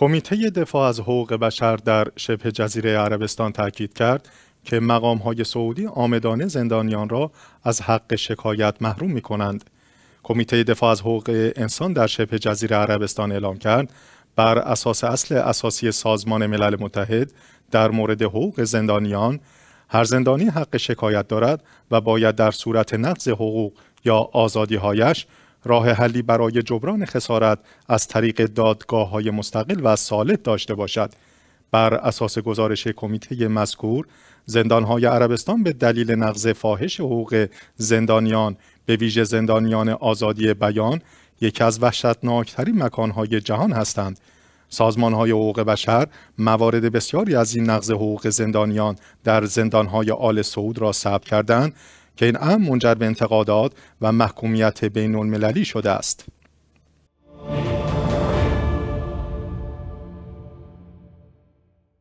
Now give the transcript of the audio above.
کمیته دفاع از حقوق بشر در شبه جزیره عربستان تاکید کرد که مقام های سعودی آمدانه زندانیان را از حق شکایت محروم می کنند. کمیته دفاع از حقوق انسان در شبه جزیره عربستان اعلام کرد بر اساس اصل اساسی سازمان ملل متحد در مورد حقوق زندانیان هر زندانی حق شکایت دارد و باید در صورت نقض حقوق یا آزادی هایش راه حلی برای جبران خسارت از طریق دادگاه های مستقل و سالت داشته باشد بر اساس گزارش کمیته مذکور های عربستان به دلیل نقض فاحش حقوق زندانیان به ویژه زندانیان آزادی بیان یکی از وحشتناکترین مکانهای جهان هستند های حقوق بشر موارد بسیاری از این نقض حقوق زندانیان در های آل سعود را ثبت کردند که این امر منجر به انتقادات و محکومیت بین المللی شده است